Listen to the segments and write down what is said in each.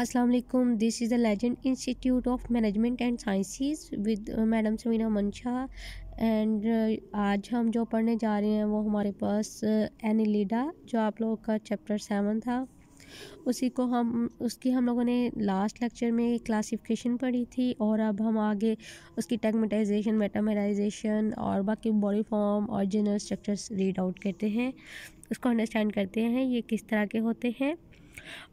अस्सलाम वालेकुम this is the legend institute of management and sciences with madam Samina Mansha and आज हम जो पढ़ने जा रहे हैं वो हमारे पास एनिलीडा uh, जो आप लोगों का चैप्टर सेवन था उसी को हम उसकी हम लोगों ने लास्ट लेक्चर में क्लासिफिकेशन पढ़ी थी और अब हम आगे उसकी टेगमेटाइजेशन मेटामेटाइजेशन और बाकी बॉडी फॉर्म और जनरल स्ट्रक्चर्स रीड आउट करते हैं उसको अंडरस्टैंड करते हैं ये किस तरह के होते हैं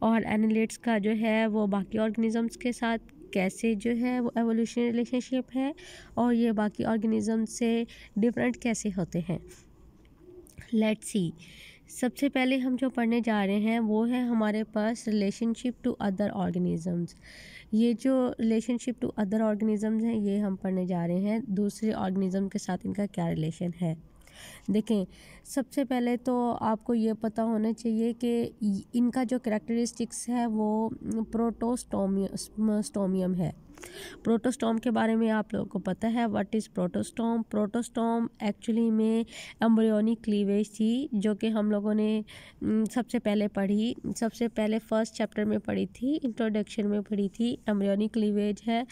और एनिलेट्स का जो है वो बाकी ऑर्गेनिज़म्स के साथ कैसे जो है वो एवोल्यूशन रिलेशनशिप है और ये बाकी ऑर्गेनिज़म से डिफरेंट कैसे होते हैं लेट्स सी सबसे पहले हम जो पढ़ने जा रहे हैं वो है हमारे पास रिलेशनशिप टू अदर ऑर्गेनिज़म्स ये जो रिलेशनशिप टू अदर ऑर्गेनिज़म्स हैं ये हम पढ़ने जा रहे हैं दूसरे ऑर्गेनिज्म के साथ इनका क्या रिलेशन है देखें सबसे पहले तो आपको ये पता होना चाहिए कि इनका जो करेक्टरिस्टिक्स है वो प्रोटोस्टोमियम है प्रोटोस्टोम के बारे में आप लोगों को पता है what is protostome protostome actually में एम्ब्रियोनिक क्लीवेज थी जो कि हम लोगों ने सबसे पहले पढ़ी सबसे पहले फर्स्ट चैप्टर में पढ़ी थी इंट्रोडक्शन में पढ़ी थी एम्ब्रियोनिक क्लीवेज है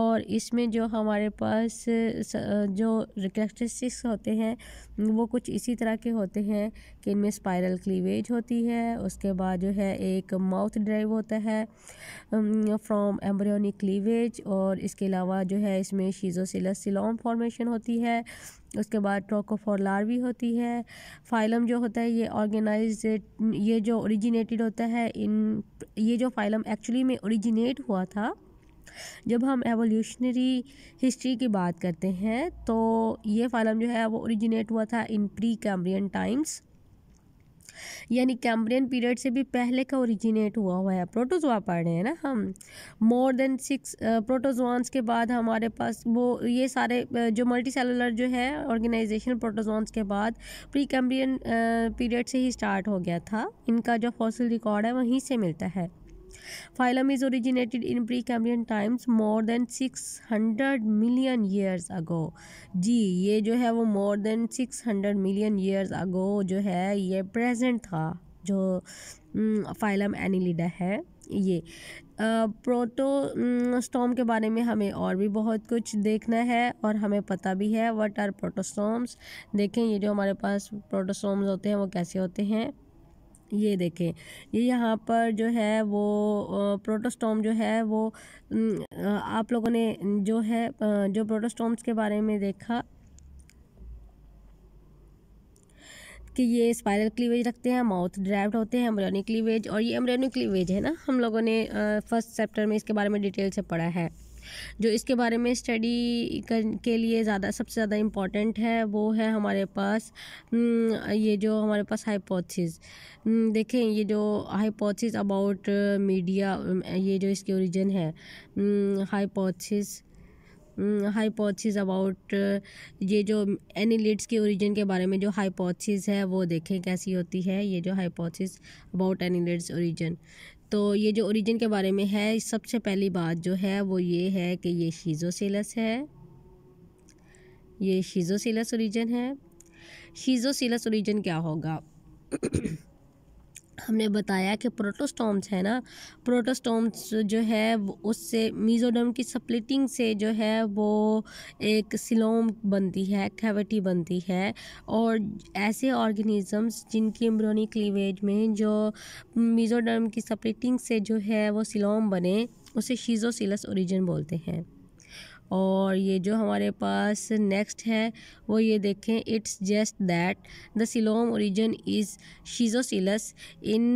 और इसमें जो हमारे पास जो रिक्रेक्टिस्टिक्स होते हैं वो कुछ इसी तरह के होते हैं कि इनमें स्पायरल क्लीवेज होती है उसके बाद जो है एक माउथ ड्राइव होता है फ्रॉम एम्ब्रियोनिक क्लीवेज मिर्च और इसके अलावा जो है इसमें शीजोसिलस सिलोम फॉर्मेशन होती है उसके बाद ट्रोकोफोर लार्वी होती है फाइलम जो होता है ये ऑर्गेनाइज ये जो ओरिजिनेटेड होता है इन ये जो फाइलम एक्चुअली में ओरिजिनेट हुआ था जब हम एवोल्यूशनरी हिस्ट्री की बात करते हैं तो ये फाइलम जो है वो ओरिजिनेट हुआ था इन प्री कैम्ब्रियन टाइम्स यानी कैम्ब्रियन पीरियड से भी पहले का ओरिजिनेट हुआ हुआ है प्रोटोजोआ पढ़ रहे हैं ना हम मोर देन सिक्स प्रोटोजोन्स के बाद हमारे पास वो ये सारे जो मल्टी सेलुलर जो है ऑर्गेनाइजेशन प्रोटोजोन्स के बाद प्री कैम्ब्रियन पीरियड से ही स्टार्ट हो गया था इनका जो फॉसिल रिकॉर्ड है वहीं से मिलता है is is in pre pre times more more six 600 million years ago जी ये जो है वो more six 600 million years ago जो है ये प्रेजेंट था जो फाइलम एनिलिडा है ये प्रोटोस्टोम के बारे में हमें और भी बहुत कुछ देखना है और हमें पता भी है व्हाट आर प्रोटोस्टोम्स देखें ये जो हमारे पास प्रोटोस्टोम्स होते हैं वो कैसे होते हैं ये देखें ये यहाँ पर जो है वो प्रोटोस्टोम जो है वो आप लोगों ने जो है जो प्रोटोस्टोम्स के बारे में देखा कि ये स्पायरल क्लीवेज रखते हैं माउथ ड्राइव्ड होते हैं एम्ब्रियोनिक क्लीवेज और ये एम्ब्रियोनिक क्लीवेज है ना हम लोगों ने फर्स्ट चैप्टर में इसके बारे में डिटेल से पढ़ा है जो इसके बारे में स्टडी के लिए ज़्यादा सबसे ज़्यादा इम्पॉर्टेंट है वो है हमारे पास हम्म, ये जो हमारे पास हाइपोथिस हम्म, देखें ये जो हाइपोथिस अबाउट मीडिया ये जो इसके ओरिजिन है हाइपोथिस हाइपोथिस अबाउट ये जो एनिलिट्स के ओरिजिन के बारे में जो हाइपोथिस है वो देखें कैसी होती है ये जो हाइपोथिस अबाउट एनिलिट्स ओरिजिन तो ये जो ओरिजिन के बारे में है सबसे पहली बात जो है वो ये है कि ये शीजोसेलस है ये शीजोसेलस ओरिजिन है शीजोसेलस ओरिजिन क्या होगा हमने बताया कि प्रोटोस्टोम्स है ना प्रोटोस्टोम्स जो है उससे मीजोडम की स्प्लिटिंग से जो है वो एक सिलोम बनती है कैविटी बनती है और ऐसे ऑर्गेनिजम्स जिनकी एम्ब्रोनिक क्लीवेज में जो मीजोडम की सप्लिटिंग से जो है वो सिलोम बने उसे शीजोसिलस ओरिजिन बोलते हैं और ये जो हमारे पास नेक्स्ट है वो ये देखें it's just that the coelom origin is schizocoelous in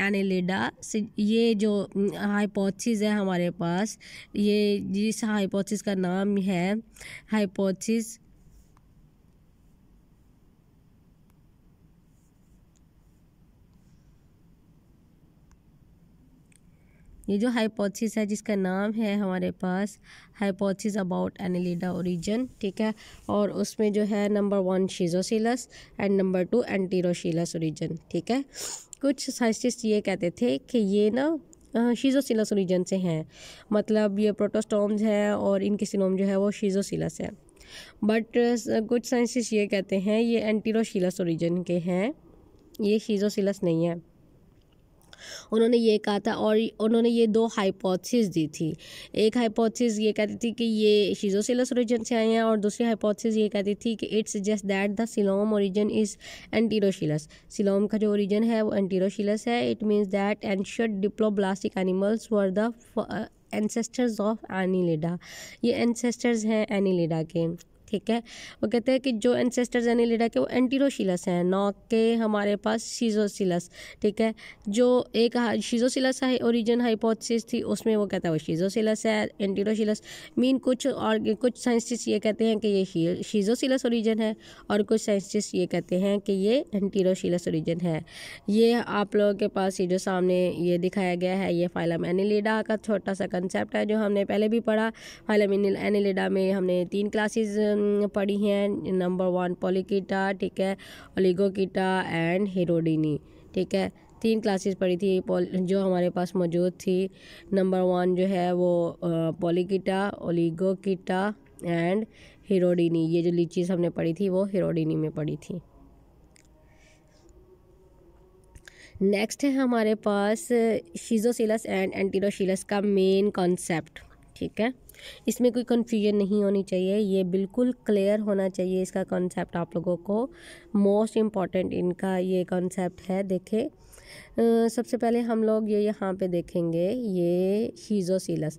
Annelida ये जो हाइपोथिस mm, है हमारे पास ये जिस हाइपोथिस का नाम है हाइपोथिस ये जो हाइपोथेसिस है जिसका नाम है हमारे पास हाइपोथेसिस अबाउट एनिलिडा ओरिजन ठीक है और उसमें जो है number one schizocoelous and number two enterocoelous origin ठीक है कुछ साइंटिस्ट ये कहते थे कि ये ना शीजोसिलस ओरिजन से हैं मतलब ये प्रोटोस्टोम्स हैं और इनके सिनोम जो है वो शीजोसिलस है बट कुछ साइंटिस्ट ये कहते हैं ये एंटीरोशीलस ओरिजन के हैं ये शीजोसिलस नहीं है उन्होंने ये कहा था और उन्होंने ये दो हाइपोथेसिस दी थी एक हाइपोथेसिस ये कहती थी कि ये शीजोसिलस ओरिजन से आए हैं और दूसरी हाइपोथेसिस ये कहती थी कि it's just that the coelom origin is enterocoelous coelom का जो ओरिजन है वो एंटीरोशीलस है it means that ancestral diploblastic animals were the ancestors of Annelida ये एनसेस्टर्स हैं एनीलिडा के ठीक है वो कहते हैं कि जो एनसेस्टर्स एनिलिडा के वो एंटीरोशीलस हैं नौ के हमारे पास शीजोसिलस ठीक है जो एक शीजोसिलस है ओरिजिन हाइपोथेसिस थी उसमें वो कहता है वो शीजोसिलस है एंटीरोशीलस मीन कुछ और कुछ साइंटिस्ट ये कहते हैं कि ये शीजोसिलस ओरिजिन है और कुछ साइंटिस्ट ये कहते हैं कि ये एंटीरोशीलस ओरिजिन है ये आप लोगों के पास ये जो सामने ये दिखाया गया है ये फाइलम एनिलिडा का छोटा सा कंसेप्ट है जो हमने पहले भी पढ़ा फाइलम एनिलिडा में हमने तीन क्लासेस पड़ी हैं नंबर वन पॉलिकीटा ठीक है ओलिगोकीटा एंड हेरोडिनी ठीक है तीन क्लासेस पढ़ी थी जो हमारे पास मौजूद थी नंबर वन जो है वो पॉलिकीटा ओलिगोकीटा एंड हीरोडिनी ये जो लीचीज हमने पढ़ी थी वो हीरोडिनी में पढ़ी थी नेक्स्ट है हमारे पास शीजोसिलस एंड एंटीरोशीलस का मेन कॉन्सेप्ट ठीक है इसमें कोई कन्फ्यूजन नहीं होनी चाहिए ये बिल्कुल क्लियर होना चाहिए इसका कॉन्सेप्ट आप लोगों को मोस्ट इम्पॉर्टेंट इनका ये कॉन्सेप्ट है देखे सबसे पहले हम लोग ये यहाँ पे देखेंगे ये schizocoelous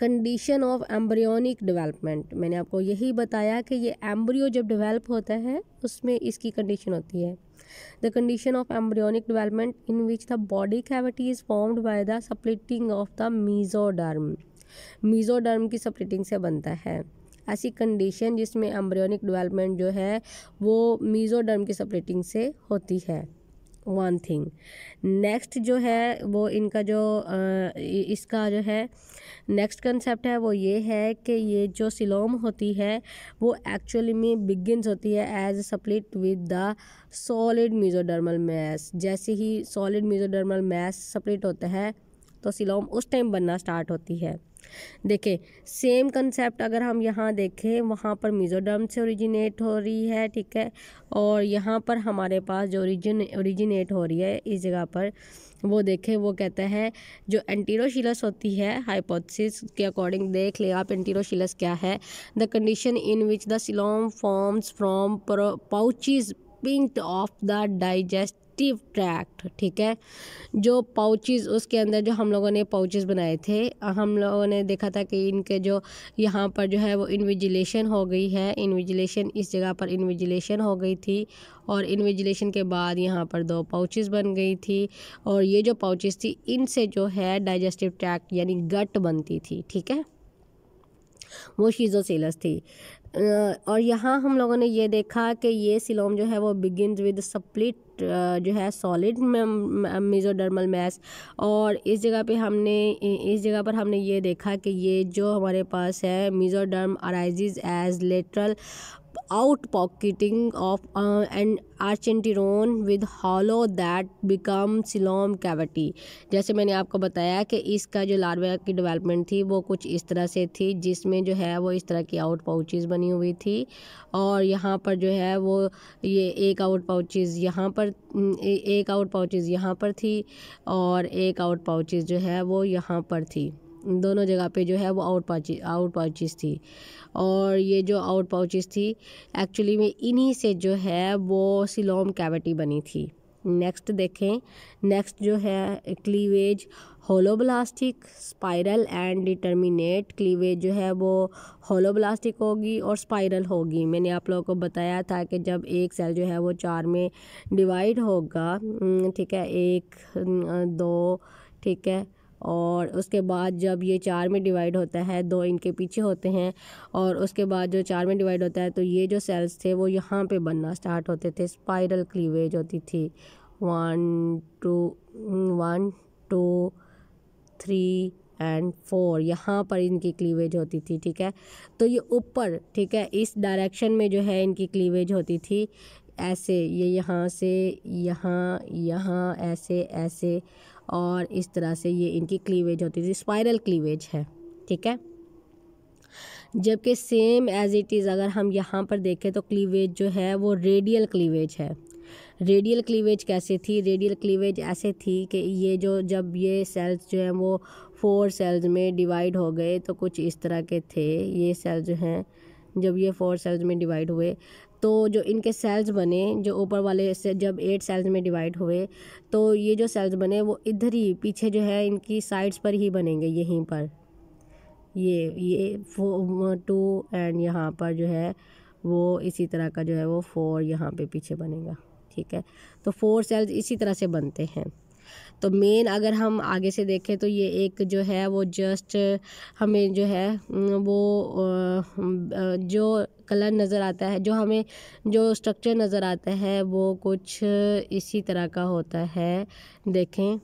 condition of embryonic development मैंने आपको यही बताया कि ये एम्ब्रियो जब डेवलप होता है उसमें इसकी कंडीशन होती है the condition of embryonic development in which the body cavity is formed by the splitting of the mesoderm mesoderm की सप्रेटिंग से बनता है ऐसी कंडीशन जिसमें एम्ब्रियोनिक डेवलपमेंट जो है वो मीज़ोडर्म की सप्रेटिंग से होती है वन थिंग नेक्स्ट जो है वो इनका जो इसका जो है नेक्स्ट कंसेप्ट है वो ये है कि ये जो सिलोम होती है वो एक्चुअली में बिगिनस होती है as split with the solid mesodermal mass जैसे ही सॉलिड मीजोडर्मल मैस सप्लिट होता है तो सिलोम उस टाइम बनना स्टार्ट होती है देखें सेम कंसेप्ट अगर हम यहाँ देखें वहाँ पर मिज़ोडम से ओरिजिनेट हो रही है ठीक है और यहाँ पर हमारे पास जो ओरिजिन ओरिजिनेट हो रही है इस जगह पर वो देखें वो कहता है जो एंटीरोशिलस होती है हाइपोथेसिस के अकॉर्डिंग देख ले आप एंटीरोशिलस क्या है the condition in which the coelom forms from pouches pinched of the digest distinctive tract ठीक है जो पाउचेस उसके अंदर जो हम लोगों ने पाउचेस बनाए थे हम लोगों ने देखा था कि इनके जो यहाँ पर जो है वो इन्विजिलेशन हो गई है इन्विजिलेशन इस जगह पर इन्विजिलेशन हो गई थी और इन्विजिलेशन के बाद यहाँ पर दो पाउचेस बन गई थी और ये जो पाउचेस थी इनसे जो है डाइजेस्टिव ट्रैक्ट यानी गट बनती थी ठीक है वो शीज़ो शीजोसेलस थी और यहाँ हम लोगों ने ये देखा कि ये सिलोम जो है वो बिगिन विद सप्लिट जो है सॉलिड मिज़ोडर्मल मैस और इस जगह पे हमने इस जगह पर हमने ये देखा कि ये जो हमारे पास है mesoderm arise as lateral outpocketing of and an archenteron with hollow that become coelom cavity जैसे मैंने आपको बताया कि इसका जो लार्वा की डेवलपमेंट थी वो कुछ इस तरह से थी जिसमें जो है वो इस तरह की आउट पाउचेज़ बनी हुई थी और यहाँ पर जो है वो ये एक आउट पाउचेज़ यहाँ पर एक आउट पाउचेज़ यहाँ पर थी और एक आउट पाउचेज़ जो है वो यहाँ पर थी दोनों जगह पे जो है वो आउट पाउचिस आउट पाउचिस थी और ये जो आउट पाउचिस थी एक्चुअली में इन्हीं से जो है वो सिलोम कैविटी बनी थी नेक्स्ट देखें नेक्स्ट जो है cleavage holoblastic spiral and determinate cleavage जो है वो होलोब्लास्टिक होगी और स्पाइरल होगी मैंने आप लोगों को बताया था कि जब एक सेल जो है वो चार में डिवाइड होगा ठीक है एक दो ठीक है और उसके बाद जब ये चार में डिवाइड होता है दो इनके पीछे होते हैं और उसके बाद जो चार में डिवाइड होता है तो ये जो सेल्स थे वो यहाँ पे बनना स्टार्ट होते थे स्पाइरल क्लीवेज होती थी one two one two three and four यहाँ पर इनकी क्लीवेज होती थी ठीक है तो ये ऊपर ठीक है इस डायरेक्शन में जो है इनकी क्लीवेज होती थी ऐसे ये यहाँ से यहाँ यहाँ ऐसे ऐसे और इस तरह से ये इनकी क्लीवेज होती थी स्पायरल क्लीवेज है ठीक है जबकि सेम एज़ इट इज़ अगर हम यहाँ पर देखें तो क्लीवेज जो है वो रेडियल क्लीवेज है रेडियल क्लीवेज कैसे थी रेडियल क्लीवेज ऐसे थी कि ये जो जब ये सेल्स जो हैं वो फोर सेल्स में डिवाइड हो गए तो कुछ इस तरह के थे ये सेल्स जो हैं जब ये फोर सेल्स में डिवाइड हुए तो जो इनके सेल्स बने जो ऊपर वाले से जब एट सेल्स में डिवाइड हुए तो ये जो सेल्स बने वो इधर ही पीछे जो है इनकी साइड्स पर ही बनेंगे यहीं पर ये ये फोर टू एंड यहाँ पर जो है वो इसी तरह का जो है वो फोर यहाँ पे पीछे बनेगा ठीक है तो फोर सेल्स इसी तरह से बनते हैं तो मेन अगर हम आगे से देखें तो ये एक जो है वो जस्ट हमें जो है वो जो कलर नज़र आता है जो हमें जो स्ट्रक्चर नज़र आता है वो कुछ इसी तरह का होता है देखें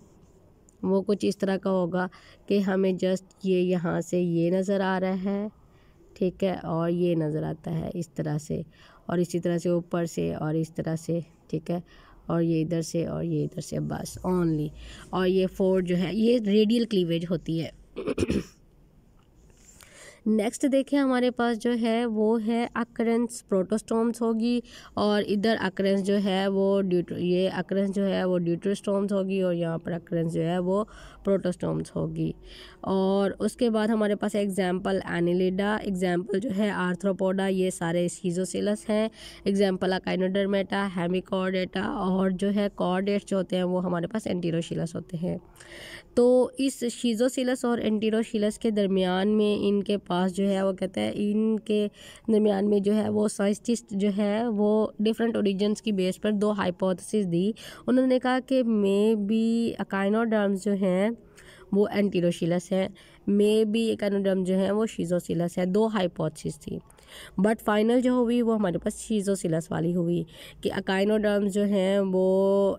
वो कुछ इस तरह का होगा कि हमें जस्ट ये यहाँ से ये नज़र आ रहा है ठीक है और ये नज़र आता है इस तरह से और इसी तरह से ऊपर से और इस तरह से ठीक है और ये इधर से और ये इधर से बस ओनली और ये फोर जो है ये रेडियल क्लीवेज होती है नेक्स्ट देखें हमारे पास जो है वो है अक्रेंस प्रोटोस्टोम्स होगी और इधर अक्रेंस जो है वो ड्यूट ये अक्रेंस जो है वो ड्यूट्रोस्टोम्स होगी और यहाँ पर अक्रेंस जो है वो प्रोटोस्टोम्स होगी और उसके बाद हमारे पास एग्जाम्पल एनिलिडा एग्जाम्पल जो है आर्थ्रोपोडा ये सारे सीजोसिलस हैं एग्जाम्पल अकाइनोडर्मेटा हेमिकॉर्डेटा और जो है कॉर्डेट्स जो होते हैं वो हमारे पास एंटीरोशीलस होते हैं तो इस शीजोसिलस और एंटीरोशिलस के दरमियान में इनके पास जो है वो कहते हैं इनके दरमियान में जो है वो साइंटिस्ट जो है वो डिफरेंट ओरिजिनस की बेस पर दो हाइपोथेसिस दी उन्होंने कहा कि मे बी अकाइनोडर्म्स जो हैं वो एंटीरोशीलस है मे बी एक एनोडर्म जो है वो शीजोसिलस है दो हाइपोथेसिस थी बट फाइनल जो हुई वो हमारे पास शीजोसिलस वाली हुई कि अकाइनोडर्म्स जो हैं वो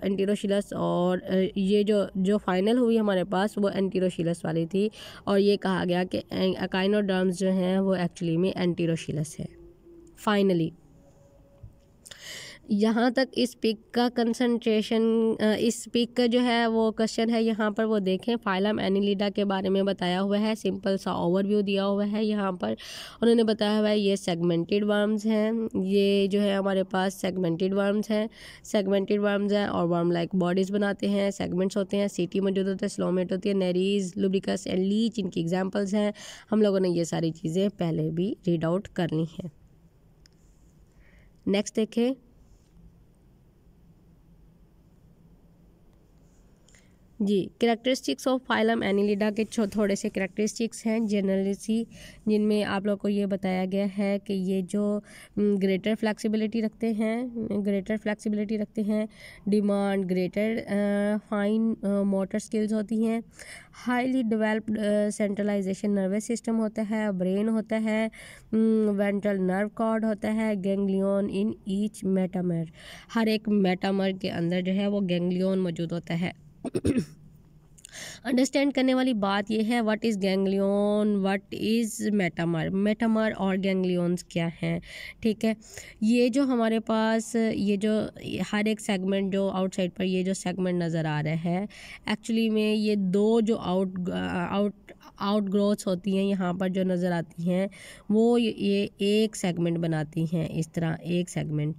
एंटीरोशीलस और ये जो जो फाइनल हुई हमारे पास वो एंटीरोशीलस वाली थी और ये कहा गया कि अकाइनोडर्म्स जो हैं वो एक्चुअली में एंटीरोशीलस है फाइनली यहाँ तक इस पिक का कंसंट्रेशन इस पिक का जो है वो क्वेश्चन है यहाँ पर वो देखें फाइलम एनिलीडा के बारे में बताया हुआ है सिंपल सा ओवरव्यू दिया हुआ है यहाँ पर उन्होंने बताया हुआ है ये सेगमेंटेड वर्म्स हैं ये जो है हमारे पास सेगमेंटेड वर्म्स हैं सेगमेंटेड वर्म्स हैं और वर्म लाइक बॉडीज़ बनाते हैं सेगमेंट्स होते हैं सीटी मौजूद होते हैं स्लोमेट होती है नरीज लुब्रिकस एंड लीच इनकी एग्जाम्पल्स हैं हम लोगों ने ये सारी चीज़ें पहले भी रीड आउट करनी है नेक्स्ट देखें जी करेक्टरिस्टिक्स ऑफ फाइलम एनिलिडा के छो थोड़े से करेक्टरिस्टिक्स हैं जनरलिसी जिनमें आप लोगों को ये बताया गया है कि ये जो ग्रेटर फ्लैक्सीबिलिटी रखते हैं ग्रेटर फ्लैक्सीबिलिटी रखते हैं demand greater fine motor skills होती हैं highly developed centralization nervous system होता है ब्रेन होता है वेंट्रल नर्व कॉर्ड होता है गेंगलियन इन ईच मेटामर हर एक मेटामर के अंदर जो है वो गेंगलियन मौजूद होता है अंडरस्टैंड करने वाली बात यह है what is ganglion what is metamere metamere और गैंगलियंस क्या हैं ठीक है ये जो हमारे पास ये जो हर एक सेगमेंट जो आउटसाइड पर ये जो सेगमेंट नज़र आ रहा है एक्चुअली में ये दो जो आउट आउट आउट ग्रोथ्स होती हैं यहाँ पर जो नज़र आती हैं वो ये एक सेगमेंट बनाती हैं इस तरह एक सेगमेंट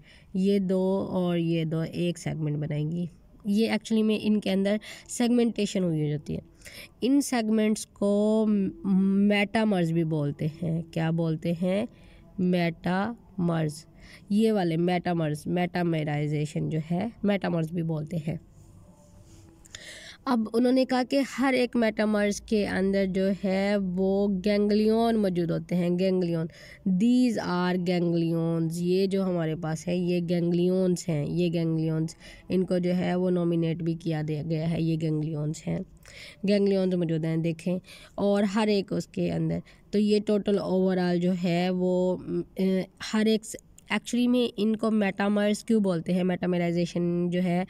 ये दो और ये दो एक सेगमेंट बनाएंगी ये एक्चुअली में इनके अंदर सेगमेंटेशन हुई हो जाती है इन सेगमेंट्स को मेटामर्ज भी बोलते हैं क्या बोलते हैं मेटामर्ज ये वाले मेटामर्ज मेटामेराइजेशन जो है मेटामर्ज भी बोलते हैं अब उन्होंने कहा कि हर एक मेटामर्स के अंदर जो है वो गैंगलियन मौजूद होते हैं गैंगलियन दीज आर गैंगलियंस ये जो हमारे पास है ये गैंगलियंस हैं ये गैंगलियंस इनको जो है वो नॉमिनेट भी किया गया है ये गैंगलियंस हैं गैंगलियंस मौजूद हैं देखें और हर एक उसके अंदर तो ये टोटल ओवरऑल जो है वो हर एक एक्चुअली में इनको मेटामर्स क्यों बोलते हैं मेटामराइजेशन जो है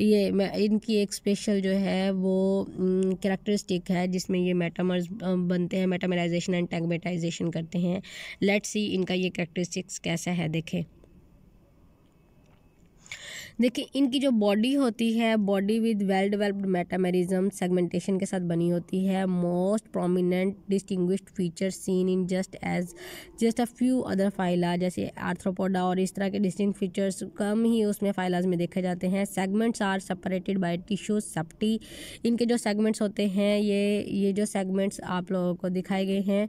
ये इनकी एक स्पेशल जो है वो करेक्टरिस्टिक है जिसमें ये मेटामर्स बनते हैं मेटामराइजेशन एंड टैगमेटाइजेशन करते हैं लेट्स सी इनका ये करेक्टरिस्टिक्स कैसा है देखें देखिए इनकी जो बॉडी होती है body with well developed metamerism segmentation के साथ बनी होती है most prominent distinguished feature seen in just as just a few other phyla जैसे आर्थ्रोपोडा और इस तरह के डिस्टिंग फीचर्स कम ही उसमें फाइलाज में देखे जाते हैं segments are separated by tissue septae इनके जो सेगमेंट्स होते हैं ये ये जो सेगमेंट्स आप लोगों को दिखाए गए हैं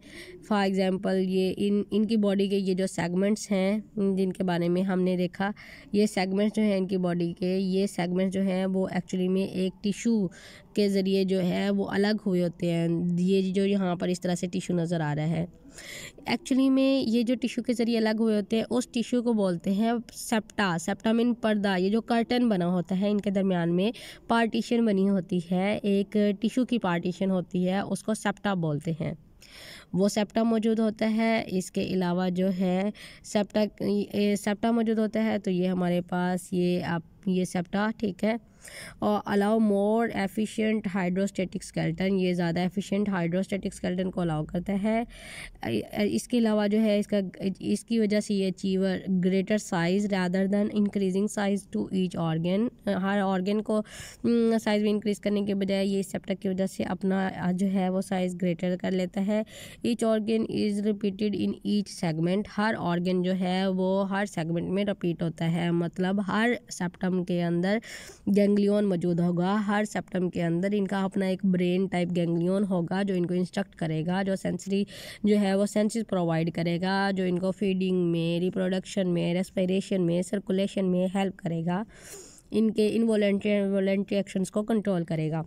फॉर एग्ज़ाम्पल ये इन इनकी बॉडी के ये जो सेगमेंट्स हैं जिनके बारे में हमने देखा ये सेगमेंट्स जो हैं इनकी की बॉडी के ये सेगमेंट्स जो हैं वो एक्चुअली में एक टिशू के ज़रिए जो है वो अलग हुए होते हैं ये जो यहाँ पर इस तरह से टिशू नज़र आ रहा है एक्चुअली में ये जो टिशू के ज़रिए अलग हुए होते हैं उस टिशू को बोलते हैं सेप्टा सेप्टा मीन पर्दा ये जो कर्टन बना होता है इनके दरमियान में पार्टीशन बनी होती है एक टिशू की पार्टीशन होती है उसको सेप्टा बोलते हैं वो सेप्टा मौजूद होता है इसके अलावा जो है सेप्टा सेप्टा मौजूद होता है तो ये हमारे पास ये आप ये सेप्टा ठीक है और allow more efficient hydrostatic skeleton ये ज़्यादा एफिशिएंट हाइड्रोस्टेटिक स्केल्टन को अलाउ करता है इसके अलावा जो है इसका इसकी वजह से ये achieve a greater size rather than increasing size to each organ हर ऑर्गेन को साइज़ में इंक्रीज़ करने के बजाय ये सेप्टक की वजह से अपना जो है वो साइज़ ग्रेटर कर लेता है each organ is repeated in each segment हर ऑर्गेन जो है वो हर सेगमेंट में रिपीट होता है मतलब हर सेप्टम के अंदर गंग गैंग्लियन मौजूद होगा हर सेप्टम के अंदर इनका अपना एक ब्रेन टाइप गैंग्लियन होगा जो इनको इंस्ट्रक्ट करेगा जो सेंसरी जो है वो सेंसेस प्रोवाइड करेगा जो इनको फीडिंग में रिप्रोडक्शन में रेस्पिरेशन में सर्कुलेशन में हेल्प करेगा इनके इन वॉलेंट्री एक्शंस को कंट्रोल करेगा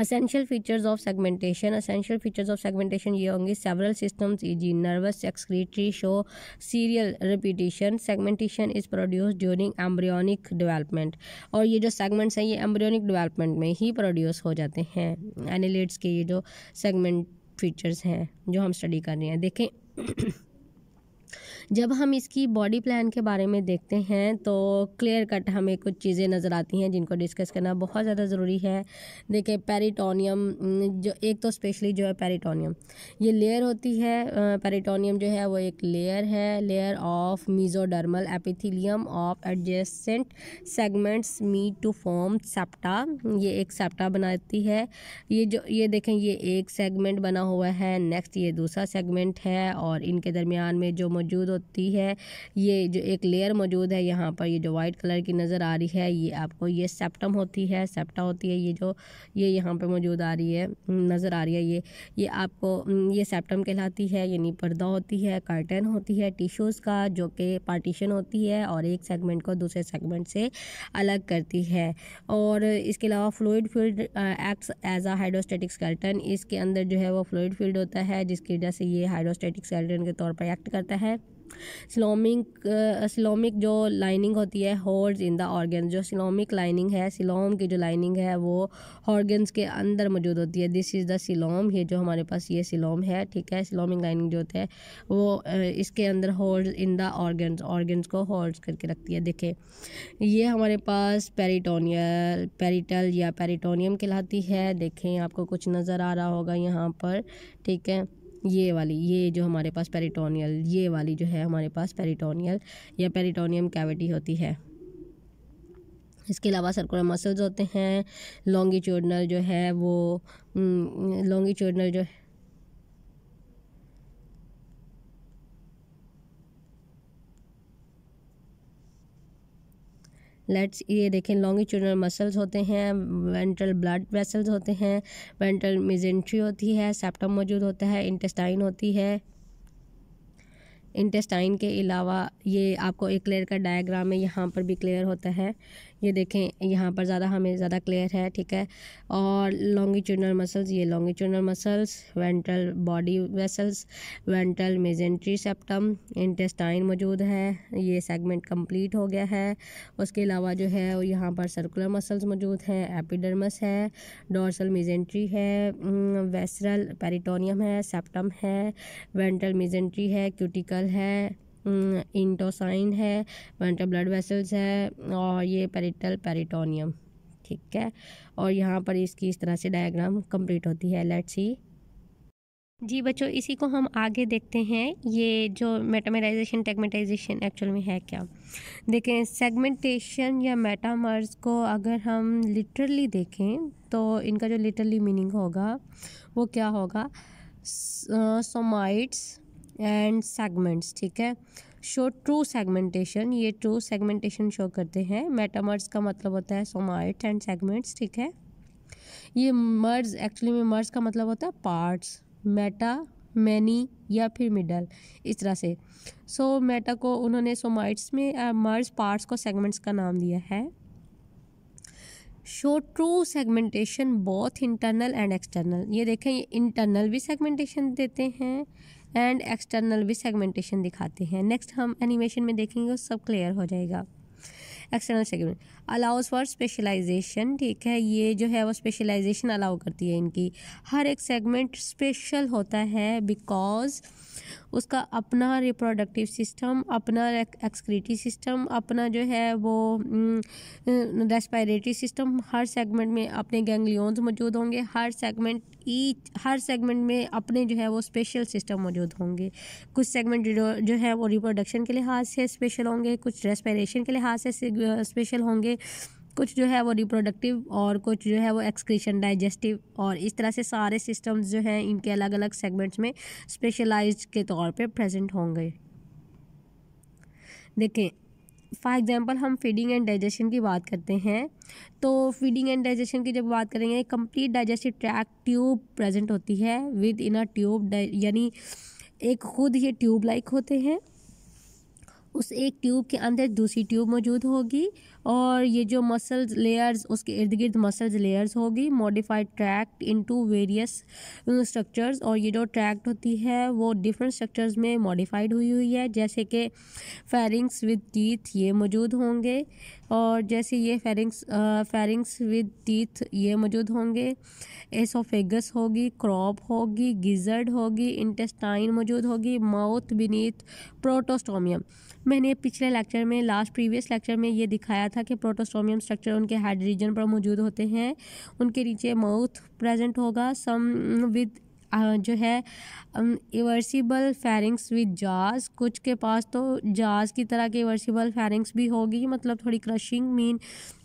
essential features of segmentation essential features of segmentation ये होंगे several systems e g nervous excretory show serial repetition segmentation is produce during embryonic development और ये जो सेगमेंट्स हैं ये एम्ब्रियोनिक डेवलपमेंट में ही प्रोड्यूस हो जाते हैं एनिलेट्स के ये जो सेगमेंट फीचर्स हैं जो हम स्टडी कर रहे हैं देखें जब हम इसकी बॉडी प्लान के बारे में देखते हैं तो क्लियर कट हमें कुछ चीज़ें नज़र आती हैं जिनको डिस्कस करना बहुत ज़्यादा ज़रूरी है देखिए पेरिटोनियम जो एक तो स्पेशली जो है पेरिटोनियम ये लेयर होती है पेरिटोनियम जो है वो एक लेयर है layer of mesodermal epithelium of adjacent segments meet to form septa ये एक सेप्टा बनाती है ये जो ये देखें ये एक सेगमेंट बना हुआ है नेक्स्ट ये दूसरा सेगमेंट है और इनके दरमियान में जो मौजूद होती है ये जो एक लेयर मौजूद है यहाँ पर ये जो वाइट कलर की नज़र आ रही है ये आपको ये सेप्टम होती है सेप्टा होती है ये जो ये यहाँ पर मौजूद आ रही है नज़र आ रही है ये ये आपको ये सेप्टम कहलाती है यानी पर्दा होती है कर्टन होती है टिश्यूज़ का जो कि पार्टीशन होती है और एक सेगमेंट को दूसरे सेगमेंट से अलग करती है और इसके अलावा fluid filled act as a hydrostatic skeleton इसके अंदर जो है वो फ्लूड फील्ड होता है जिसकी वजह से ये हाइड्रोस्टेटिक स्केल्टन के तौर पर एक्ट करता है सिलोमिक सिलोमिक जो लाइनिंग होती है होल्ड इन द ऑर्गन जो सिलोमिक लाइनिंग है सिलोम की जो लाइनिंग है वो ऑर्गन्स के अंदर मौजूद होती है दिस इज़ द सिलोम ये जो हमारे पास ये सिलोम है ठीक है सिलोमिक लाइनिंग जो होता है वो इसके अंदर hold in the organs organs को होल्ड करके रखती है देखें ये हमारे पास पेरीटोनियल पेरीटल या पेरीटोनियम कहलाती है देखें आपको कुछ नज़र आ रहा होगा यहाँ पर ठीक है ये वाली ये जो हमारे पास पेरिटोनियल ये वाली जो है हमारे पास पेरिटोनियल या पेरिटोनियम कैविटी होती है इसके अलावा सर्कुलर मसल्स होते हैं लॉन्गिट्यूडनल जो है वो लॉन्गिट्यूडनल हम्म, जो है लेट्स ये देखें लॉन्गिट्यूडनल मसल्स होते हैं वेंट्रल ब्लड वेसल्स होते हैं वेंट्रल मिजेंट्री होती है सेप्टम मौजूद होता है इंटेस्टाइन होती है इंटेस्टाइन के अलावा ये आपको एक क्लियर का डायग्राम है यहाँ पर भी क्लियर होता है ये देखें यहाँ पर ज़्यादा हमें ज़्यादा क्लियर है ठीक है और लॉन्गिट्यूडनल मसल्स ये longitudinal muscles ventral body vessels ventral mesentery septum intestine मौजूद है ये सेगमेंट कंप्लीट हो गया है उसके अलावा जो है यहाँ पर सर्कुलर मसल्स मौजूद हैं एपिडर्मस है डोर्सल मेजेंट्री है वेसरल पेरिटोनियम है सेप्टम है वेंट्रल मेजेंट्री है क्यूटिकल है इंटोसाइन है वनटा ब्लड वेसल्स है और ये पेरिटल पेरिटोनियम ठीक है और यहाँ पर इसकी इस तरह से डायग्राम कंप्लीट होती है लेट्स सी जी बच्चों इसी को हम आगे देखते हैं ये जो मेटामेराइजेशन टेगमेटाइजेशन एक्चुअल में है क्या देखें सेगमेंटेशन या मेटामर्स को अगर हम लिटरली देखें तो इनका जो लिटरली मीनिंग होगा वो क्या होगा सोमाइट्स एंड सेगमेंट्स ठीक है शो ट्रू सेगमेंटेशन ये ट्रू सेगमेंटेशन शो करते हैं मेटामर्स का मतलब होता है सोमाइट एंड सेगमेंट्स ठीक है ये मर्ज एक्चुअली में मर्ज का मतलब होता है पार्ट्स मेटा मैनी या फिर मिडल इस तरह से सो so, मेटा को उन्होंने सोमाइट्स में मर्ज पार्ट्स को सेगमेंट्स का नाम दिया है show true segmentation both internal and external ये देखें ये इंटरनल भी सेगमेंटेशन देते हैं एंड एक्सटर्नल भी सेगमेंटेशन दिखाते हैं नेक्स्ट हम एनिमेशन में देखेंगे सब क्लियर हो जाएगा external segment allows for specialization ठीक है ये जो है वो स्पेशलाइजेशन अलाउ करती है इनकी हर एक सेगमेंट स्पेशल होता है बिकॉज उसका अपना रिप्रोडक्टिव सिस्टम अपना एक्सक्रीटी सिस्टम अपना जो है वो रेस्पायरेटरी सिस्टम हर सेगमेंट में अपने गैंग्लियॉन्स मौजूद होंगे हर सेगमेंट ईच हर सेगमेंट में अपने जो है वो स्पेशल सिस्टम मौजूद होंगे कुछ सेगमेंट जो है वो रिप्रोडक्शन के लिहाज से स्पेशल होंगे कुछ रेस्पायरेशन के लिहाज से स्पेशल होंगे कुछ जो है वो रिप्रोडक्टिव और कुछ जो है वो एक्सक्रीशन डाइजेस्टिव और इस तरह से सारे सिस्टम्स जो हैं इनके अलग अलग सेगमेंट्स में स्पेशलाइज के तौर पर प्रेजेंट होंगे देखें फॉर एग्ज़ाम्पल हम फीडिंग एंड डाइजेशन की बात करते हैं तो फीडिंग एंड डाइजेशन की जब बात करेंगे complete digestive tract tube present होती है विद इन अ ट्यूब यानी एक खुद ये ट्यूब लाइक होते हैं उस एक ट्यूब के अंदर दूसरी ट्यूब मौजूद होगी और ये जो मसल्स लेयर्स उसके इर्द गिर्द मसल्स लेयर्स होगी modified tract into various structures और ये जो ट्रैक्ट होती है वो डिफरेंट स्ट्रक्चर्स में मॉडिफाइड हुई हुई है जैसे कि फेरिंग्स विद टीथ ये मौजूद होंगे और जैसे ये फेरिंग्स फेरिंग्स विद टीथ ये मौजूद होंगे एसोफेगस होगी क्रॉप होगी गिजर्ड होगी इंटेस्टाइन मौजूद होगी माउथ बीनीथ प्रोटोस्टोमियम मैंने पिछले लेक्चर में लास्ट प्रीवियस लेक्चर में ये दिखाया था कि प्रोटोस्टोमियम स्ट्रक्चर उनके हेड रीजन पर मौजूद होते हैं उनके नीचे माउथ प्रेजेंट होगा सम विद uh, जो है इवर्सिबल फेरिंग्स विद जाज कुछ के पास तो जाज की तरह के इवर्सिबल फेरिंग्स भी होगी मतलब थोड़ी क्रशिंग मीन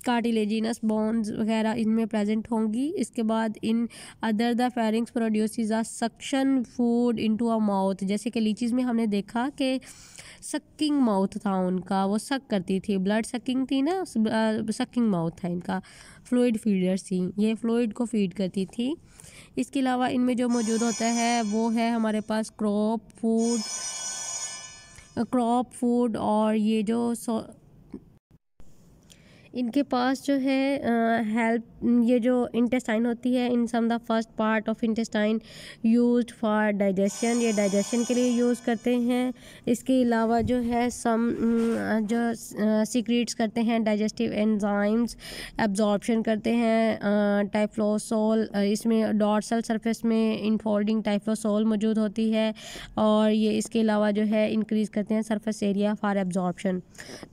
कार्टिलेजिनस बोन्स वगैरह इनमें प्रेजेंट होंगी इसके बाद in other the pharynx produces a suction food into a mouth जैसे कि लीचीज़ में हमने देखा कि सकिंग माउथ था उनका वो सक करती थी ब्लड सकिंग थी ना सकिंग माउथ था इनका फ्लूड फीडर्स थी ये फ्लूड को फीड करती थी इसके अलावा इनमें जो मौजूद होता है वो है हमारे पास क्रॉप फूड क्रॉप फूड और ये जो इनके पास जो है हेल्प ये जो इंटेस्टाइन होती है in some the first part of intestine use for digestion ये डाइजेशन के लिए यूज़ करते हैं इसके अलावा जो है सम जो सीक्रेट्स करते हैं डाइजेस्टिव एंजाइम्स एब्जॉर्बशन करते हैं टाइफ्लोसोल इसमें डॉर्सल सरफेस में इनफोल्डिंग टाइफ्लोसोल मौजूद होती है और ये इसके अलावा जो है इंक्रीज़ करते हैं सरफेस एरिया फॉर एब्जॉर्बशन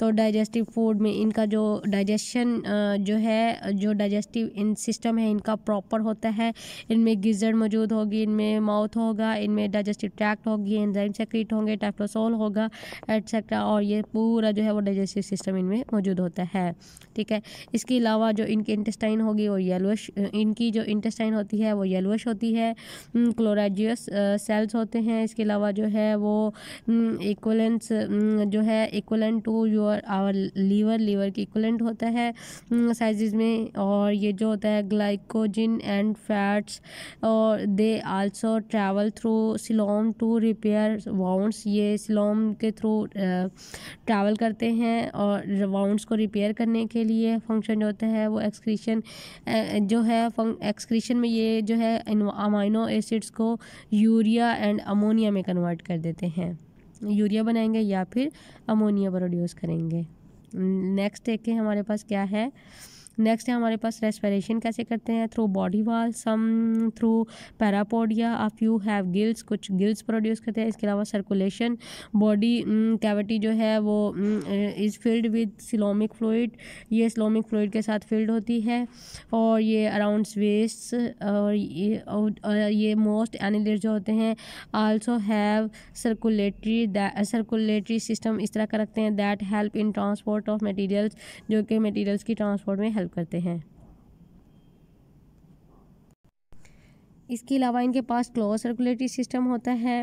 तो डाइजेस्टिव फूड में इनका जो डाइज डाइजेशन जो है जो डाइजेस्टिव इन सिस्टम है इनका प्रॉपर होता है इनमें गिजड़ मौजूद होगी इनमें माउथ होगा इनमें डाइजेस्टिव ट्रैक्ट होगी एंजाइम सेक्रीट होंगे टाइफ्लोसोल होगा एट्सेट्रा और ये पूरा जो है वो डाइजेस्टिव सिस्टम इनमें मौजूद होता है ठीक है इसके अलावा जो इनकी इंटेस्टाइन होगी वो येलोश इनकी जो इंटेस्टाइन होती है वो येलोश होती है क्लोराजियस सेल्स होते हैं इसके अलावा जो है वो इक्वलेंस जो है equivalent to your our liver liver की इक्वलेंट हो होता है साइज़ में और ये जो होता है ग्लाइकोजिन एंड फैट्स और they also travel through coelom to repair wounds ये सिलोम के थ्रू ट्रैवल करते हैं और वाउंड्स को रिपेयर करने के लिए फंक्शन जो होता है वो एक्सक्रीशन जो है एक्सक्रीशन में ये जो है अमाइनो एसिड्स को यूरिया एंड अमोनिया में कन्वर्ट कर देते हैं यूरिया बनाएंगे या फिर अमोनिया प्रोड्यूस करेंगे नेक्स्ट देखें हमारे पास क्या है नेक्स्ट है हमारे पास रेस्पिरेशन कैसे करते हैं through body wall some through parapodia आप यू हैव गिल्स कुछ गिल्स प्रोड्यूस करते हैं इसके अलावा सर्कुलेशन बॉडी कैविटी जो है वो is filled with coelomic fluid ये सिलोमिक फ्लूड के साथ फिल्ड होती है और ये अराउंड वेस्ट और ये मोस्ट एनिलियर जो होते हैं also have circulatory circulatory system इस तरह का रखते हैं that help in transport of materials जो कि मटीरियल्स की ट्रांसपोर्ट में हेल्प सर्व करते हैं इसके अलावा इनके पास क्लोज सर्कुलेटरी सिस्टम होता है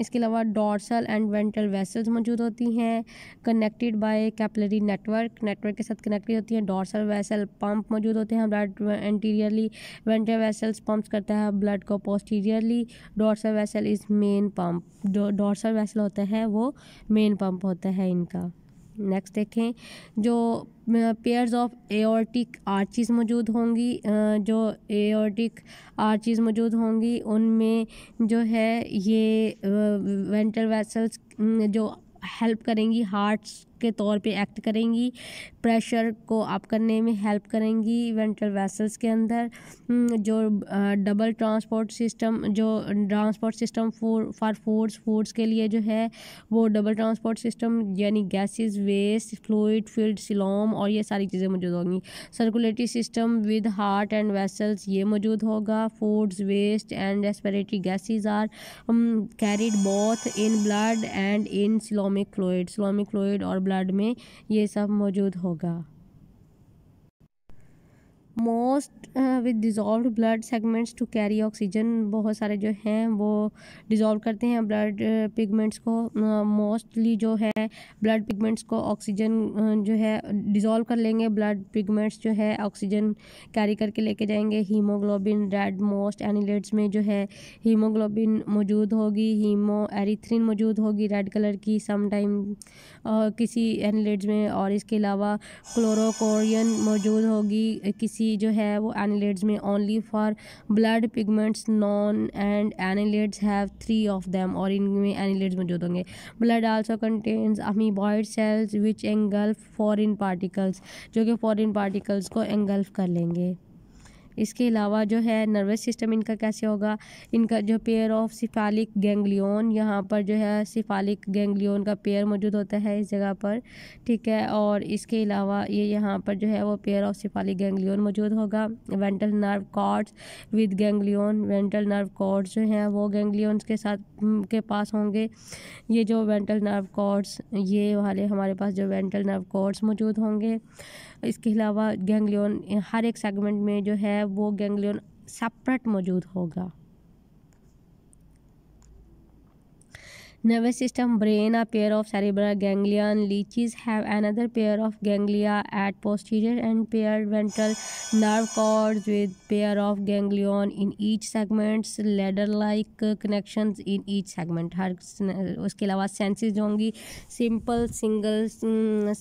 इसके अलावा डॉर्सल एंड वेंट्रल वेसल्स मौजूद होती हैं connected by capillary network network के साथ कनेक्टेड होती हैं डॉर्सल वेसल पंप मौजूद होते हैं blood anteriorly ventral vessels pumps करता है ब्लड को posteriorly dorsal vessel is main pump dorsal vessel होता है वो मेन पंप होता है इनका नेक्स्ट देखें जो पेयर्स ऑफ एओर्टिक आर्चीज मौजूद होंगी जो एओर्टिक आर्चीज मौजूद होंगी उनमें जो है ये वेंटर वेसल्स जो हेल्प करेंगी हार्ट्स के तौर पे एक्ट करेंगी प्रेशर को अप करने में हेल्प करेंगी वेंट्रल वेसल्स के अंदर हम्म, जो डबल ट्रांसपोर्ट सिस्टम जो transport system for for foods foods के लिए जो है वो डबल ट्रांसपोर्ट सिस्टम यानी gases waste fluid filled coelom और ये सारी चीज़ें मौजूद होंगी circulatory system with heart and vessels ये मौजूद होगा foods waste and respiratory gases are carried both in blood and in coelomic fluid coelomic fluid और ब्लड ब्लड में ये सब मौजूद होगा most with dissolve blood segments to carry oxygen बहुत सारे जो हैं वो डिज़ोल्व करते हैं ब्लड पिगमेंट्स uh, को मोस्टली uh, uh, जो है ब्लड पिगमेंट्स को ऑक्सीजन जो है डिज़ोल्व कर लेंगे ब्लड पिगमेंट्स जो है ऑक्सीजन कैरी करके लेके जाएंगे हीमोग्लोबिन रेड मोस्ट एनिलेट्स में जो है हीमोग्लोबिन मौजूद होगी हीमो एरीथ्रीन मौजूद होगी रेड कलर की समटाइम किसी एनलिड्स में और इसके अलावा क्लोरोकोरियन मौजूद होगी किसी जो है वो एनिलिड्स में only four blood pigments non and annelids have three of them और इनमें एनिलिड्स मौजूद होंगे blood also contains amoeboid cells which engulf foreign particles जो कि फॉरिन पार्टिकल्स को एंगल्फ कर लेंगे इसके अलावा जो है नर्वस सिस्टम इनका कैसे होगा इनका जो पेयर ऑफ सिफालिक गेंगलियन यहाँ पर जो है सिफालिक गेंगलियन का पेयर मौजूद होता है इस जगह पर ठीक है और इसके अलावा ये यहाँ पर जो है वो पेयर ऑफ सिफालिक गैंग्लियन मौजूद होगा ventral nerve cords with ganglion ventral nerve cords जो हैं वो गेंगलियन के साथ के पास होंगे ये जो वेंटल नर्व कॉर्ड्स ये वाले हमारे पास जो वेंटल नर्व कॉर्ड्स मौजूद होंगे इसके अलावा गैंग्लियॉन हर एक सेगमेंट में जो है वो गैंग्लियॉन सेपरेट मौजूद होगा nervous system brain a pair of cerebral ganglion leeches have another pair of ganglia at posterior end pair ventral nerve cords with pair of ganglion in each segments ladder like connection in each segment हर उसके अलावा senses होंगी simple single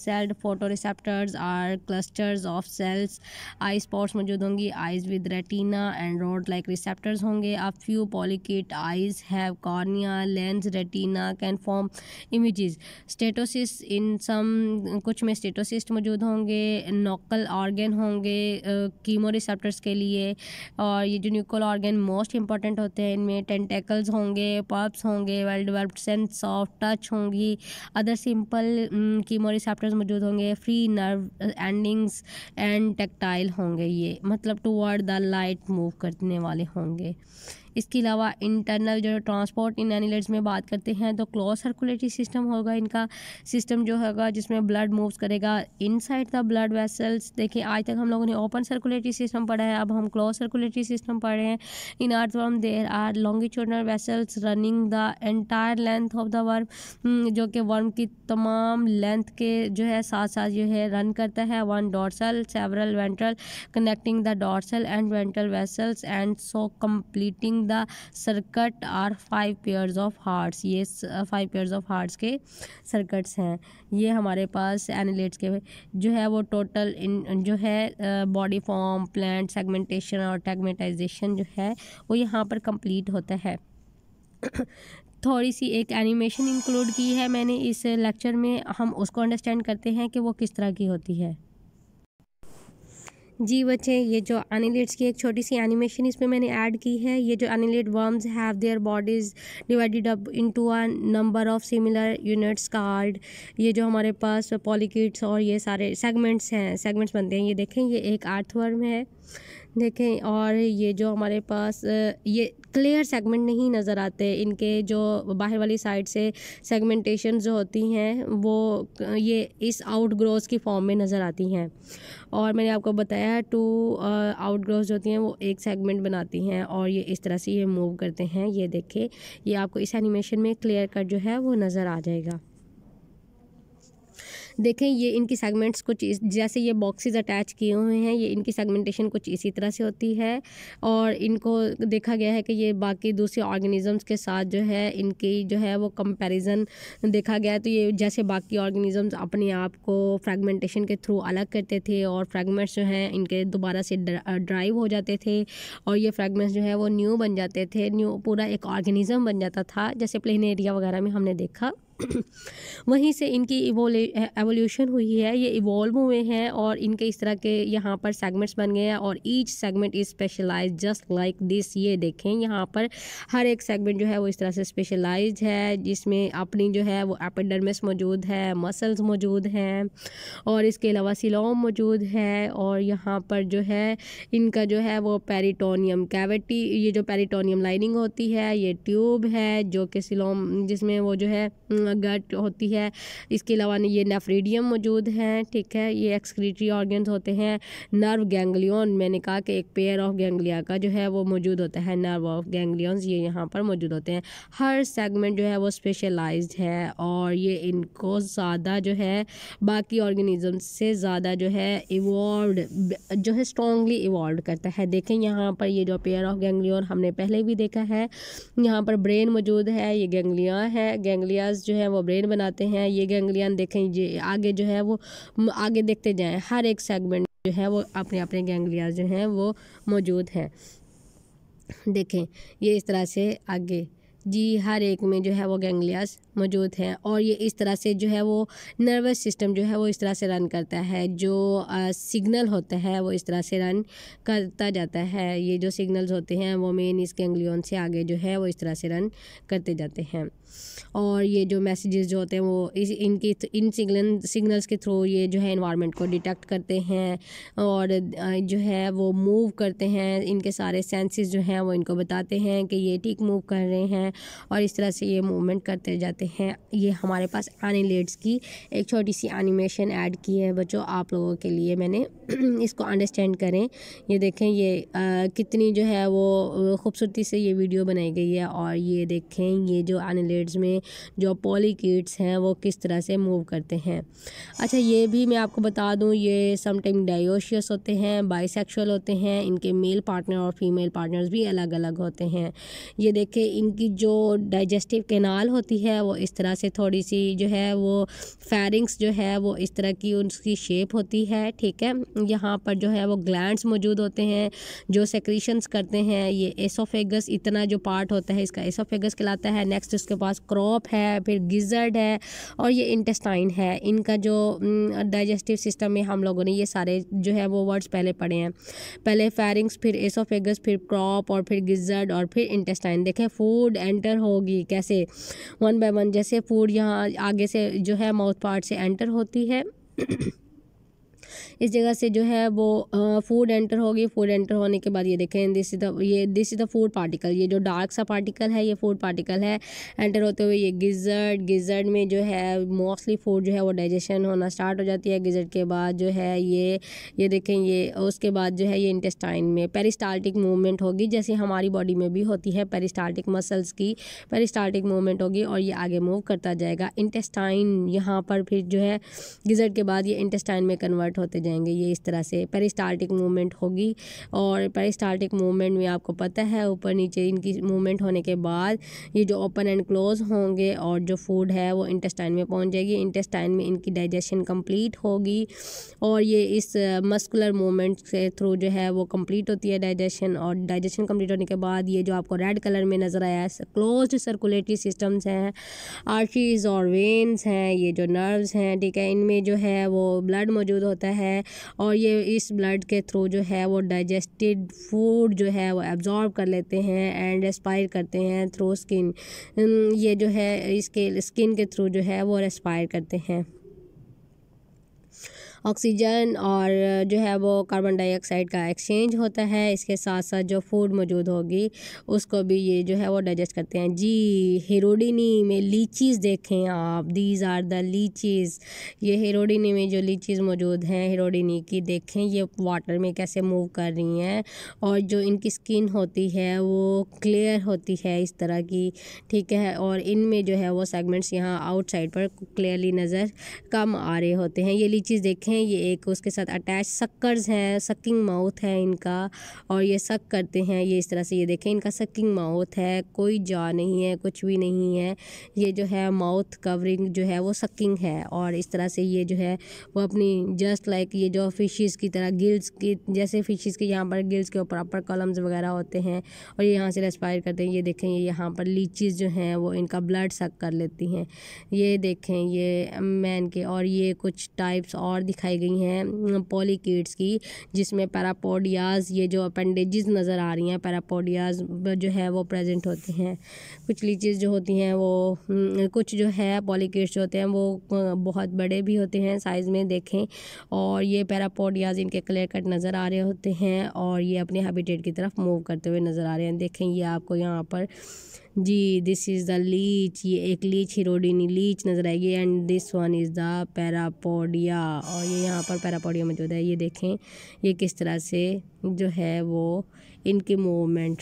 celled photoreceptors or clusters of cells eye spots मौजूद होंगी eyes with retina and rod like receptors होंगे a few polychaete eyes have cornea lens retina retina can form image statocyst in some कुछ में statocyst मौजूद होंगे nuchal organ होंगे chemoreceptors के लिए और ये जो न्यूकल ऑर्गन मोस्ट इंपॉर्टेंट होते हैं इनमें टेंटेकल्स होंगे पर्ब्स होंगे well developed sense of touch होंगी अदर सिंपल कीमो रिसेप्टर्स मौजूद होंगे free nerve endings and tactile होंगे ये मतलब टूवर्ड द लाइट मूव करने वाले होंगे इसके अलावा इंटरनल जो ट्रांसपोर्ट इन एनिलेट्स में बात करते हैं तो क्लोज सर्कुलेटरी सिस्टम होगा इनका सिस्टम जो होगा जिसमें ब्लड मूव्स करेगा इनसाइड द ब्लड वेसल्स देखिए आज तक हम लोगों ने ओपन सर्कुलेटरी सिस्टम पढ़ा है अब हम क्लोज सर्कुलेटरी सिस्टम पढ़ रहे हैं in earthworm there are longitudinal vessels running the entire length of the worm जो कि वर्म की तमाम लेंथ के जो है साथ साथ जो है रन करता है one dorsal several ventral connecting the dorsal and ventral vessels and so completing the circuit are five pairs of hearts ये फाइव पेयर्स ऑफ हार्ट्स के सर्कट्स हैं ये हमारे पास एनिलेट्स के जो है वो टोटल इन जो है बॉडी फॉर्म प्लांट सेगमेंटेशन और टैगमेटाइजेशन जो है वो यहाँ पर कंप्लीट होता है थोड़ी सी एक एनिमेशन इंक्लूड की है मैंने इस लेक्चर में हम उसको अंडरस्टैंड करते हैं कि वो किस तरह की होती है जी बच्चे ये जो अनिलेट्स की एक छोटी सी एनिमेशन इसमें मैंने ऐड की है ये जो annelid worms have their bodies divided up into a number of similar units called ये जो हमारे पास पॉलिकिट्स और ये सारे सेगमेंट्स हैं सेगमेंट्स बनते हैं ये देखें ये एक आर्थवर्म है देखें और ये जो हमारे पास ये क्लियर सेगमेंट नहीं नज़र आते इनके जो बाहर वाली साइड से सेगमेंटेशन जो होती हैं वो ये इस आउट ग्रोथ की फॉर्म में नज़र आती हैं और मैंने आपको बताया टू आउट ग्रोथ होती हैं वो एक सेगमेंट बनाती हैं और ये इस तरह से ये मूव करते हैं ये देखें ये आपको इस एनिमेशन में क्लियर कट जो है वो नज़र आ जाएगा देखें ये इनकी सेगमेंट्स कुछ इस जैसे ये बॉक्सेस अटैच किए हुए हैं ये इनकी सेगमेंटेशन कुछ इसी तरह से होती है और इनको देखा गया है कि ये बाकी दूसरे ऑर्गेनिज़म्स के साथ जो है इनकी जो है वो कंपेरिजन देखा गया तो ये जैसे बाकी ऑर्गेनिज़म्स अपने आप को फ्रेगमेंटेशन के थ्रू अलग करते थे और फ्रेगमेंट्स जो हैं इनके दोबारा से ड्राइव हो जाते थे और ये फ्रेगमेंट्स जो है वो न्यू बन जाते थे न्यू पूरा एक ऑर्गेनिज़म बन जाता था जैसे प्लेन एरिया वगैरह में हमने देखा वहीं से इनकी एवोल्यूशन हुई है ये इवॉल्व हुए हैं और इनके इस तरह के यहाँ पर सेगमेंट्स बन गए हैं और each segment is specialize just like this ये देखें यहाँ पर हर एक सेगमेंट जो है वो इस तरह से स्पेशलाइज है जिसमें अपनी जो है वो एपिडर्मिस मौजूद है मसल्स मौजूद हैं और इसके अलावा सिलोम मौजूद है और यहाँ पर जो है इनका जो है वो पेरीटोनियम कैविटी ये जो पेरीटोनियम लाइनिंग होती है ये ट्यूब है जो कि सिलोम जिसमें वो जो है गट होती है इसके अलावा ये नेफ्रीडियम मौजूद हैं ठीक है ये एक्सक्रीटरी ऑर्गन्स होते हैं नर्व गैंगलियन मैंने कहा कि एक पेयर ऑफ गैंगलिया का जो है वो मौजूद होता है नर्व ऑफ गैंगलियंस ये यहाँ पर मौजूद होते हैं हर सेगमेंट जो है वो स्पेशलाइज है और ये इनको ज़्यादा जो है बाकी ऑर्गेनिज्म से ज़्यादा जो है इवॉल्व जो है स्ट्रॉन्गली इवॉल्व करता है देखें यहाँ पर ये जो पेयर ऑफ गैंगलियन हमने पहले भी देखा है यहाँ पर ब्रेन मौजूद है ये गैंगलिया है गैंगलियाज जो है है वो ब्रेन बनाते हैं ये गैंग्लियन देखें ये आगे जो है वो आगे देखते जाएँ हर एक सेगमेंट जो है वो अपने अपने गैंग्लिया जो हैं वो मौजूद हैं देखें ये इस तरह से आगे जी हर एक में जो है वो गैंग्लियास मौजूद हैं और ये इस तरह से जो है वो नर्वस सिस्टम जो है वो इस तरह से रन करता है जो सिग्नल होता है वो इस तरह से रन करता जाता है ये जो सिग्नल्स होते हैं वो मेन इस गैंग्लियन से आगे जो है वो इस तरह से रन करते जाते हैं और ये जो मैसेजेस जो होते हैं वो इस इनके इन सिग्नल सिग्नल्स के थ्रू ये जो है इन्वायरमेंट को डिटेक्ट करते हैं और जो है वो मूव करते हैं इनके सारे सेंसेस जो हैं वो इनको बताते हैं कि ये ठीक मूव कर रहे हैं और इस तरह से ये मूवमेंट करते जाते हैं ये हमारे पास एनिलेट्स की एक छोटी सी एनिमेशन ऐड की है बच्चों आप लोगों के लिए मैंने इसको अंडरस्टैंड करें ये देखें ये आ, कितनी जो है वो खूबसूरती से ये वीडियो बनाई गई है और ये देखें ये जो एनिलेट किड्स में जो पॉली हैं वो किस तरह से मूव करते हैं अच्छा ये भी मैं आपको बता दूँ ये समटाइम डायोशियस होते हैं बाइसेक्शुअल होते हैं इनके मेल पार्टनर और फीमेल पार्टनर्स भी अलग अलग होते हैं ये देखें इनकी जो डाइजेस्टिव केनाल होती है वो इस तरह से थोड़ी सी जो है वो फेरिंग्स जो है वो इस तरह की उसकी शेप होती है ठीक है यहाँ पर जो है वो ग्लैंड्स मौजूद होते हैं जो सेक्रीशंस करते हैं ये एसोफेगस इतना जो पार्ट होता है इसका एसोफेगस कहलाता है नेक्स्ट उसके पास पास क्रॉप है फिर गिजर्ड है और ये इंटेस्टाइन है इनका जो डाइजेस्टिव सिस्टम में हम लोगों ने ये सारे जो है वो वर्ड्स पहले पढ़े हैं पहले फेरिंग्स फिर एसोफेगस फिर क्रॉप और फिर गिजर्ड और फिर इंटेस्टाइन देखें फूड एंटर होगी कैसे वन बाय वन जैसे फूड यहाँ आगे से जो है माउथ पार्ट से एंटर होती है इस जगह से जो है वो फूड एंटर होगी फूड एंटर होने के बाद ये देखें दिस इज़ द ये this is the food particle ये जो डार्क सा पार्टिकल है ये फूड पार्टिकल है एंटर होते हुए ये गिजर्ड गिजर्ड में जो है मोस्टली फूड जो है वो डाइजेशन होना स्टार्ट हो जाती है गिजर्ड के बाद जो है ये ये देखें ये उसके बाद जो है ये इंटेस्टाइन में पेरिस्टाल्टिक मूवमेंट होगी जैसे हमारी बॉडी में भी होती है पेरिस्टाल्टिक मसल्स की पेरिस्टाल्टिक मूवमेंट होगी और ये आगे मूव करता जाएगा इंटेस्टाइन यहाँ पर फिर जो है गिजर्ड के बाद ये इंटेस्टाइन में कन्वर्ट होते जाएंगे ये इस तरह से पेरिस्टाल्टिक मूवमेंट होगी और पेरिस्टाल्टिक मूवमेंट में आपको पता है ऊपर नीचे इनकी मूवमेंट होने के बाद ये जो ओपन एंड क्लोज होंगे और जो फूड है वो इंटेस्टाइन में पहुंच जाएगी इंटेस्टाइन में इनकी डाइजेशन कंप्लीट होगी और ये इस मस्कुलर मूवमेंट के थ्रू जो है वो कंप्लीट होती है डाइजेशन और डाइजेशन कंप्लीट होने के बाद ये जो आपको रेड कलर में नज़र आया है क्लोज सर्कुलेटरी सिस्टम्स हैं आर्टरीज और वेन्स हैं ये जो नर्व्स हैं ठीक है इनमें जो है वो ब्लड मौजूद होता है है और ये इस ब्लड के थ्रू जो है वो डाइजेस्टेड फूड जो है वो एब्जॉर्ब कर लेते हैं एंड रेस्पायर करते हैं थ्रू स्किन ये जो है इसके स्किन के थ्रू जो है वो रेस्पायर करते हैं ऑक्सीजन और जो है वो कार्बन डाइऑक्साइड का एक्सचेंज होता है इसके साथ साथ जो फूड मौजूद होगी उसको भी ये जो है वो डाइजेस्ट करते हैं जी हिरोडिनी में लीचीज़ देखें आप दीज आर द लीचीज़ ये हिरोडिनी में जो लीचीज़ मौजूद हैं हिरोडिनी की देखें ये वाटर में कैसे मूव कर रही हैं और जो इनकी स्किन होती है वो क्लियर होती है इस तरह की ठीक है और इनमें जो है वो सेगमेंट्स यहाँ आउटसाइड पर क्लियरली नज़र कम आ रहे होते हैं ये लीचीज़ देखें देखें ये एक उसके साथ अटैच सक्कर्स है सकिंग माउथ है इनका और ये सक करते हैं ये इस तरह से ये देखें इनका सकिंग माउथ है कोई जा नहीं है कुछ भी नहीं है ये जो है माउथ कवरिंग जो है वो सकिंग है और इस तरह से ये जो है वो अपनी जस्ट लाइक ये जो फिशेज़ की तरह गिल्स की जैसे फिशेज़ के यहाँ पर गिल्स के ऊपर अपर कॉलम्स वगैरह होते हैं और ये यहाँ से रेस्पायर करते हैं ये देखें ये यहाँ पर लीचीज़ जो हैं वो इनका ब्लड सक कर लेती हैं ये देखें ये मैन के और ये कुछ टाइप्स और दिखा दिखाई गई हैं पॉलीकेट्स की जिसमें पैरापोडियाज ये जो अपेंडेजेस नज़र आ रही हैं पैरापोडियाज जो है वो प्रेजेंट होते हैं कुछ लीचेज़ जो होती हैं वो कुछ जो है पॉलीकिड्स होते हैं वो बहुत बड़े भी होते हैं साइज़ में देखें और ये पैरापोडियाज इनके क्लियर कट नज़र आ रहे होते हैं और ये अपने हैबिटेट की तरफ मूव करते हुए नज़र आ रहे हैं देखें ये आपको यहाँ पर जी दिस इज़ द लीच ये एक लीच हिरोडिनी लीच नज़र आएगी and this one is the parapodia और ये यहाँ पर पैरापोडिया मौजूद है ये देखें ये किस तरह से जो है वो इनकी मूवमेंट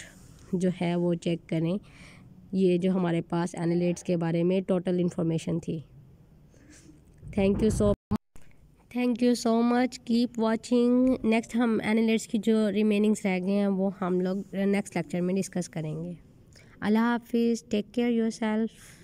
जो है वो चेक करें ये जो हमारे पास एनालेट्स के बारे में टोटल इन्फॉर्मेशन थी thank you so thank you so much keep watching next हम एनालिट्स की जो रिमेनिंग्स रह गए हैं वो हम लोग नेक्स्ट लेक्चर में डिस्कस करेंगे अल्लाह हाफिज़ टेक केयर योर सेल्फ़